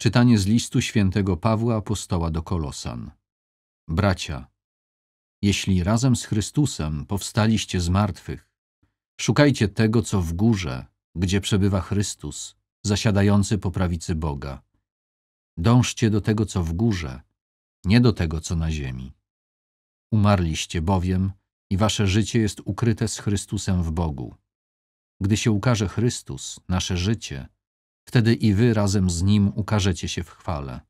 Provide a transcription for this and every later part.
Czytanie z listu świętego Pawła Apostoła do Kolosan. Bracia, jeśli razem z Chrystusem powstaliście z martwych, szukajcie tego, co w górze, gdzie przebywa Chrystus, zasiadający po prawicy Boga. Dążcie do tego, co w górze, nie do tego, co na ziemi. Umarliście bowiem i wasze życie jest ukryte z Chrystusem w Bogu. Gdy się ukaże Chrystus, nasze życie – wtedy i wy razem z Nim ukażecie się w chwale.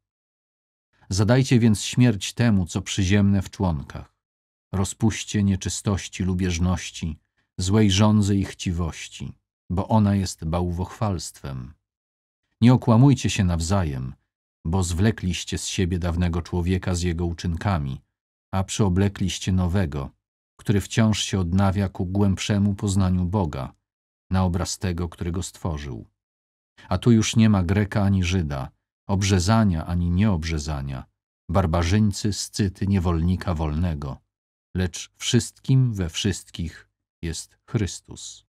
Zadajcie więc śmierć temu, co przyziemne w członkach. Rozpuśćcie nieczystości, lubieżności, złej żądzy i chciwości, bo ona jest bałwochwalstwem. Nie okłamujcie się nawzajem, bo zwlekliście z siebie dawnego człowieka z jego uczynkami, a przyoblekliście nowego, który wciąż się odnawia ku głębszemu poznaniu Boga, na obraz tego, którego stworzył. A tu już nie ma Greka ani Żyda, obrzezania ani nieobrzezania, barbarzyńcy, scyty, niewolnika wolnego, lecz wszystkim we wszystkich jest Chrystus.